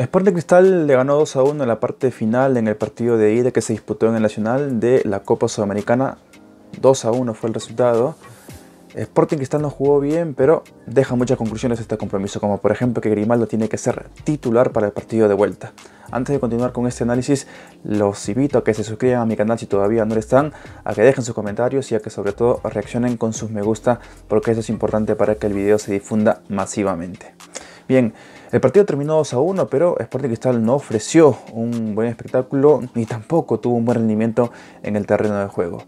Sporting Cristal le ganó 2 a 1 en la parte final en el partido de ida que se disputó en el Nacional de la Copa Sudamericana. 2 a 1 fue el resultado. Sporting Cristal no jugó bien, pero deja muchas conclusiones este compromiso, como por ejemplo que Grimaldo tiene que ser titular para el partido de vuelta. Antes de continuar con este análisis, los invito a que se suscriban a mi canal si todavía no lo están, a que dejen sus comentarios y a que sobre todo reaccionen con sus me gusta, porque eso es importante para que el video se difunda masivamente. Bien, el partido terminó 2 a 1, pero Sporting Cristal no ofreció un buen espectáculo ni tampoco tuvo un buen rendimiento en el terreno de juego.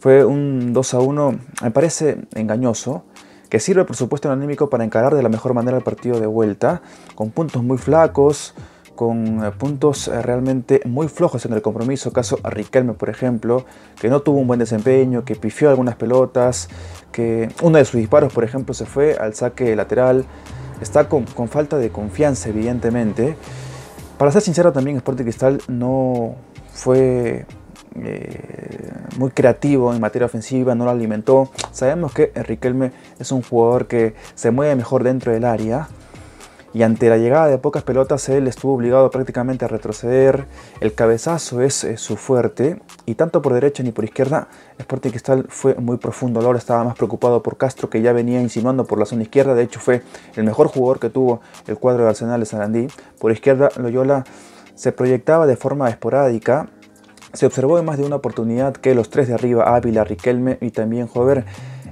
Fue un 2 a 1, me parece engañoso, que sirve por supuesto en anímico para encarar de la mejor manera el partido de vuelta, con puntos muy flacos, con eh, puntos eh, realmente muy flojos en el compromiso, caso a Riquelme por ejemplo, que no tuvo un buen desempeño, que pifió algunas pelotas, que uno de sus disparos por ejemplo se fue al saque lateral, está con, falta de confianza, evidentemente. Para ser sincero también, Sporting Cristal no fue eh, muy creativo en materia ofensiva, no lo alimentó. Sabemos que Enriquelme es un jugador que se mueve mejor dentro del área, y ante la llegada de pocas pelotas él estuvo obligado prácticamente a retroceder. El cabezazo es, eh, su fuerte y tanto por derecha ni por izquierda Sporting Cristal fue muy profundo. Laura estaba más preocupado por Castro que ya venía insinuando por la zona izquierda. De hecho fue el mejor jugador que tuvo el cuadro de Arsenal de Sarandí. Por izquierda Loyola se proyectaba de forma esporádica. Se observó en más de una oportunidad que los tres de arriba, Ávila, Riquelme y también Jover,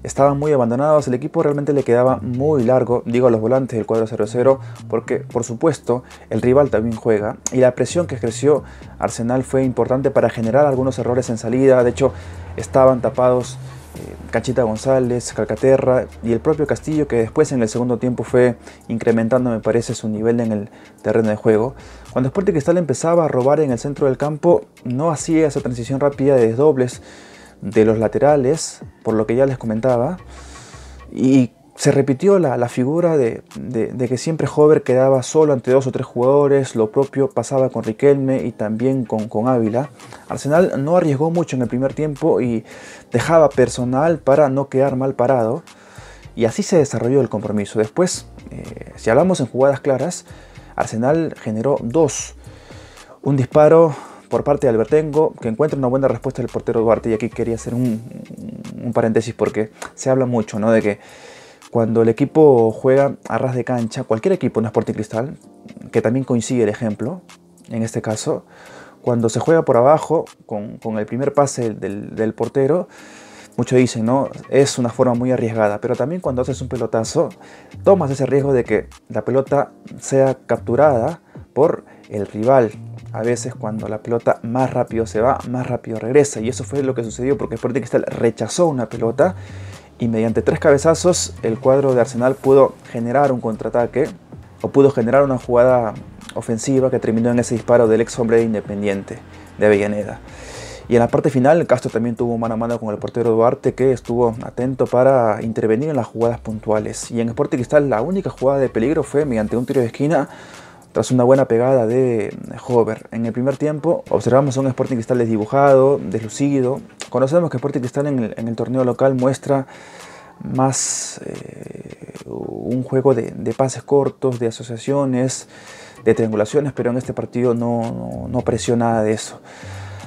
estaban muy abandonados, el equipo realmente le quedaba muy largo, digo a los volantes del 4 0-0, porque por supuesto el rival también juega y la presión que ejerció Arsenal fue importante para generar algunos errores en salida, de hecho estaban tapados eh, Cachita González, Calcaterra y el propio Castillo, que después en el segundo tiempo fue incrementando, me parece, su nivel en el terreno de juego. Cuando Sporting Cristal empezaba a robar en el centro del campo, no hacía esa transición rápida de desdobles, de los laterales, por lo que ya les comentaba, y se repitió la, figura de, que siempre Hover quedaba solo ante dos o tres jugadores, lo propio pasaba con Riquelme y también con, con Ávila. Arsenal no arriesgó mucho en el primer tiempo y dejaba personal para no quedar mal parado. Y así se desarrolló el compromiso. Después, eh, si hablamos en jugadas claras, Arsenal generó dos. Un disparo por parte de Albertengo, que encuentra una buena respuesta del portero Duarte. Y aquí quería hacer un, paréntesis porque se habla mucho, ¿no? De que cuando el equipo juega a ras de cancha, cualquier equipo, no Sporting Cristal, que también coincide el ejemplo, en este caso, cuando se juega por abajo, con, el primer pase del, portero, muchos dicen, ¿no? Es una forma muy arriesgada, pero también cuando haces un pelotazo, tomas ese riesgo de que la pelota sea capturada por el rival a veces cuando la pelota más rápido se va, más rápido regresa. Y eso fue lo que sucedió porque Sporting Cristal rechazó una pelota y mediante tres cabezazos el cuadro de Arsenal pudo generar un contraataque o pudo generar una jugada ofensiva que terminó en ese disparo del ex hombre Independiente de Avellaneda. Y en la parte final, Castro también tuvo mano a mano con el portero Duarte, que estuvo atento para intervenir en las jugadas puntuales. Y en Sporting Cristal, la única jugada de peligro fue mediante un tiro de esquina tras una buena pegada de eh, Hover. En el primer tiempo observamos a un Sporting Cristal desdibujado, deslucido. Conocemos que Sporting Cristal en el, torneo local muestra más eh, un juego de, pases cortos, de asociaciones, de triangulaciones, pero en este partido no, no, apareció nada de eso.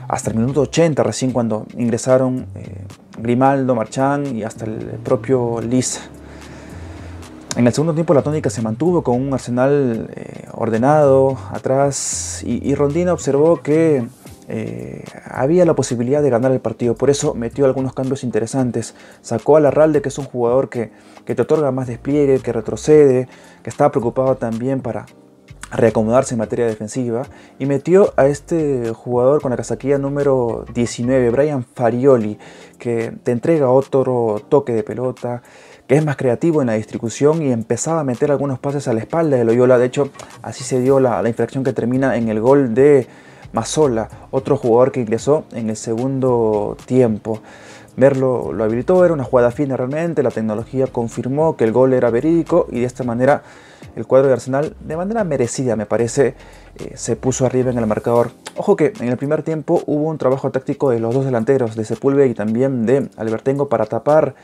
Hasta el minuto 80, recién cuando ingresaron eh, Grimaldo, Marchán y hasta el propio Lisa. En el segundo tiempo la tónica se mantuvo con un arsenal eh, ordenado atrás y, Rondina observó que eh, había la posibilidad de ganar el partido, por eso metió algunos cambios interesantes. Sacó a Larralde, que es un jugador que, que te otorga más despliegue, que retrocede, que estaba preocupado también para, reacomodarse en materia defensiva y metió a este jugador con la casaquilla número 19, Brian Farioli, que te entrega otro toque de pelota, que es más creativo en la distribución y empezaba a meter algunos pases a la espalda de Loyola. De hecho, así se dio la, infracción que termina en el gol de Mazola, otro jugador que ingresó en el segundo tiempo. Merlo lo habilitó, era una jugada fina realmente, la tecnología confirmó que el gol era verídico y de esta manera el cuadro de Arsenal, de manera merecida me parece, eh, se puso arriba en el marcador. Ojo que en el primer tiempo hubo un trabajo táctico de los dos delanteros, de Sepúlveda y también de Albertengo para tapar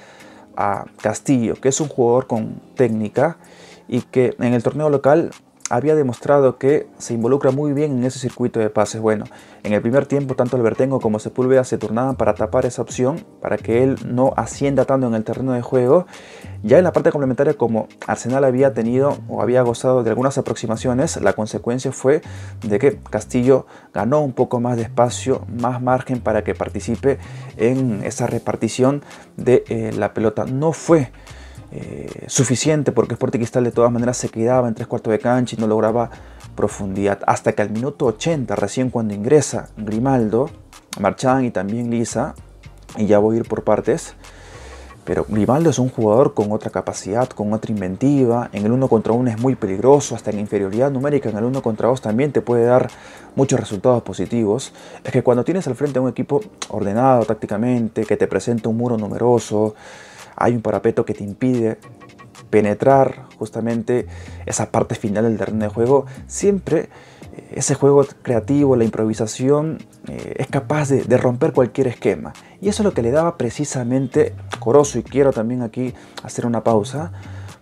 a Castillo, que es un jugador con técnica y que en el torneo local había demostrado que se involucra muy bien en ese circuito de pases. Bueno, en el primer tiempo tanto Albertengo como Sepúlveda se turnaban para tapar esa opción, para que él no ascienda tanto en el terreno de juego. Ya en la parte complementaria, como Arsenal había tenido o había gozado de algunas aproximaciones, la consecuencia fue de que Castillo ganó un poco más de espacio, más margen para que participe en esa repartición de eh, la pelota. No fue eh, suficiente porque Sporting Cristal de todas maneras se quedaba en tres cuartos de cancha y no lograba profundidad. Hasta que al minuto 80, recién cuando ingresa Grimaldo, Marchán y también Lisa, y ya voy a ir por partes, pero Grimaldo es un jugador con otra capacidad, con otra inventiva. En el uno contra uno es muy peligroso, hasta en inferioridad numérica en el 1 contra 2 también te puede dar muchos resultados positivos. Es que cuando tienes al frente a un equipo ordenado tácticamente, que te presenta un muro numeroso, hay un parapeto que te impide penetrar justamente esa parte final del terreno de juego, siempre eh, ese juego creativo, la improvisación, eh, es capaz de, romper cualquier esquema. Y eso es lo que le daba precisamente Corozo, y quiero también aquí hacer una pausa,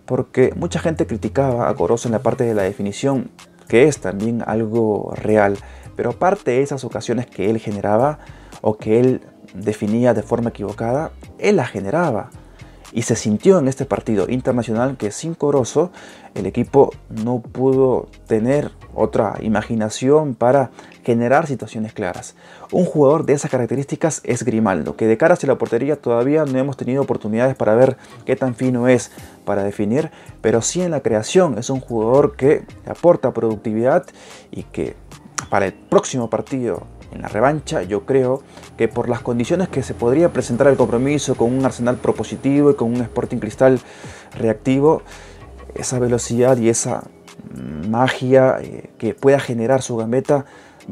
porque mucha gente criticaba a Corozo en la parte de la definición, que es también algo real, pero aparte de esas ocasiones que él generaba o que él definía de forma equivocada, él las generaba y se sintió en este partido internacional que sin Corozo el equipo no pudo tener otra imaginación para generar situaciones claras. Un jugador de esas características es Grimaldo, que de cara hacia la portería todavía no hemos tenido oportunidades para ver qué tan fino es para definir, pero sí en la creación es un jugador que aporta productividad y que para el próximo partido en la revancha yo creo que por las condiciones que se podría presentar el compromiso con un Arsenal propositivo y con un Sporting Cristal reactivo, esa velocidad y esa magia eh, que pueda generar su gambeta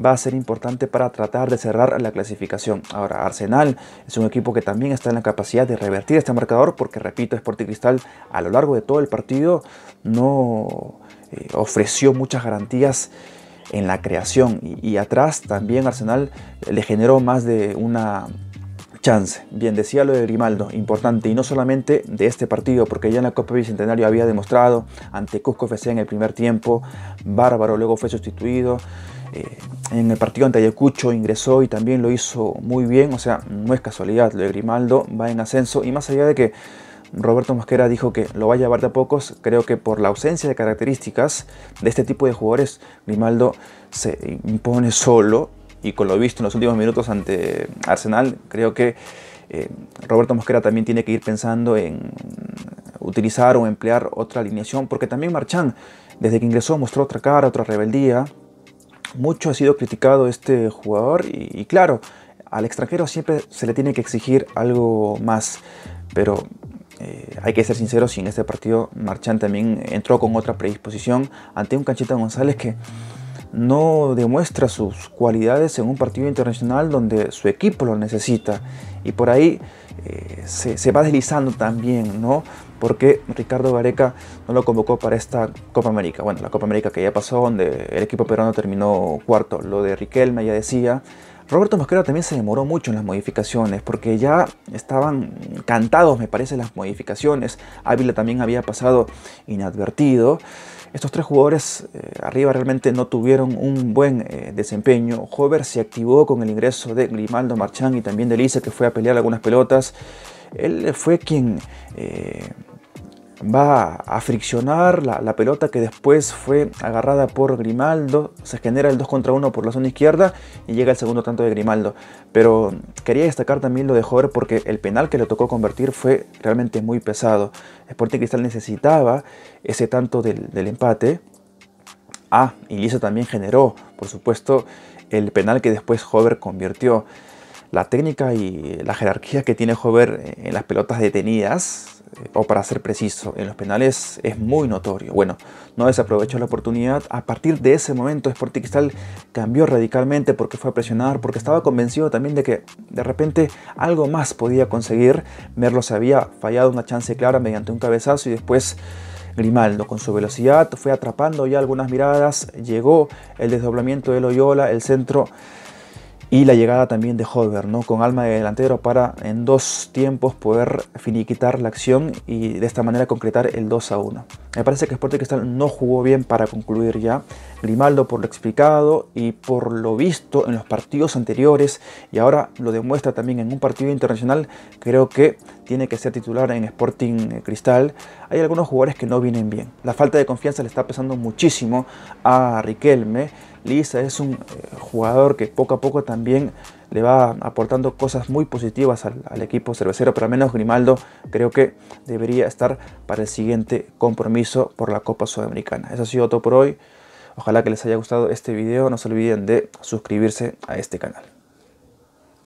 va a ser importante para tratar de cerrar la clasificación. Ahora, Arsenal es un equipo que también está en la capacidad de revertir este marcador porque, repito, Sporting Cristal a lo largo de todo el partido no eh, ofreció muchas garantías en la creación. Y, atrás también Arsenal eh, le generó más de una chance. Bien, decía lo de Grimaldo, importante, y no solamente de este partido, porque ya en la Copa Bicentenario había demostrado ante Cusco FC en el primer tiempo, bárbaro, luego fue sustituido. Eh, en el partido ante Ayacucho ingresó y también lo hizo muy bien, o sea, no es casualidad, lo de Grimaldo va en ascenso, y más allá de que Roberto Mosquera dijo que lo va a llevar de a pocos. Creo que por la ausencia de características de este tipo de jugadores, Grimaldo se impone solo y con lo visto en los últimos minutos ante Arsenal, creo que eh, Roberto Mosquera también tiene que ir pensando en utilizar o emplear otra alineación, porque también Marchán, desde que ingresó, mostró otra cara, otra rebeldía. Mucho ha sido criticado este jugador y, y claro, al extranjero siempre se le tiene que exigir algo más, pero eh, hay que ser sincero, sin en este partido Marchán también entró con otra predisposición ante un Canchita González que no demuestra sus cualidades en un partido internacional donde su equipo lo necesita. Y por ahí eh, se, va deslizando también, ¿no? Porque Ricardo Vareca no lo convocó para esta Copa América. Bueno, la Copa América que ya pasó, donde el equipo peruano terminó cuarto. Lo de Riquelme ya decía, Roberto Mosquera también se demoró mucho en las modificaciones porque ya estaban cantados, me parece, las modificaciones. Ávila también había pasado inadvertido. Estos tres jugadores eh, arriba realmente no tuvieron un buen eh, desempeño. Hover se activó con el ingreso de Grimaldo Marchán y también de Lice, que fue a pelear algunas pelotas. Él fue quien eh, va a friccionar la, pelota que después fue agarrada por Grimaldo. Se genera el 2 contra 1 por la zona izquierda y llega el segundo tanto de Grimaldo. Pero quería destacar también lo de Jover porque el penal que le tocó convertir fue realmente muy pesado. Sporting Cristal necesitaba ese tanto del, empate. Ah, y eso también generó, por supuesto, el penal que después Hover convirtió la técnica y la jerarquía que tiene Jover en las pelotas detenidas, eh, o para ser preciso, en los penales es muy notorio. Bueno, no desaprovechó la oportunidad. A partir de ese momento Sporting Cristal cambió radicalmente porque fue a presionar, porque estaba convencido también de que de repente algo más podía conseguir. se había fallado una chance clara mediante un cabezazo y después Grimaldo con su velocidad fue atrapando ya algunas miradas, llegó el desdoblamiento de Loyola, el centro y la llegada también de Hover, ¿no? Con alma de delantero para en dos tiempos poder finiquitar la acción y de esta manera concretar el 2 a 1. Me parece que Sporting Cristal no jugó bien para concluir ya. Grimaldo por lo explicado y por lo visto en los partidos anteriores y ahora lo demuestra también en un partido internacional, creo que tiene que ser titular en Sporting Cristal hay algunos jugadores que no vienen bien. La falta de confianza le está pesando muchísimo a Riquelme. Lisa es un eh, jugador que poco a poco también le va aportando cosas muy positivas al, al, equipo cervecero, pero al menos Grimaldo creo que debería estar para el siguiente compromiso por la Copa Sudamericana. Eso ha sido todo por hoy. Ojalá que les haya gustado este video. No se olviden de suscribirse a este canal.